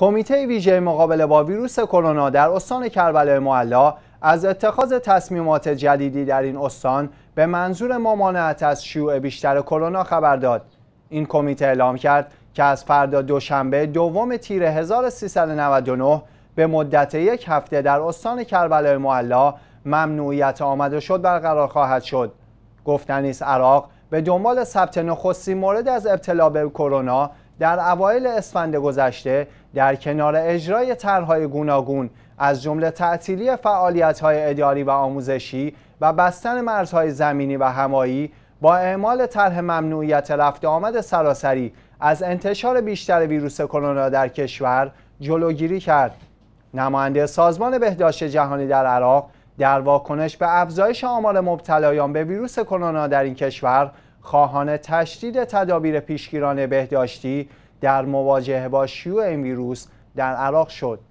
کمیته ویژه مقابله با ویروس کرونا در استان کربلای معلا از اتخاذ تصمیمات جدیدی در این استان به منظور ممانعت از شیوع بیشتر کرونا خبر داد این کمیته اعلام کرد که از فردا دوشنبه دوم تیر 1399 به مدت یک هفته در استان کربلای معلا ممنوعیت آمده شد برقرار خواهد شد گفتنیست عراق به دنبال ثبت نخستین مورد از ابتلا به کرونا در اوایل اسفند گذشته در کنار اجرای طرحهای گوناگون از جمله تعطیلی فعالیت‌های اداری و آموزشی و بستن مرزهای زمینی و همایی با اعمال طرح ممنوعیت رفت آمد سراسری از انتشار بیشتر ویروس کرونا در کشور جلوگیری کرد نماینده سازمان بهداشت جهانی در عراق در واکنش به افزایش آمار مبتلایان به ویروس کرونا در این کشور خواهان تشدید تدابیر پیشگیران بهداشتی در مواجهه با شیوع این ویروس در عراق شد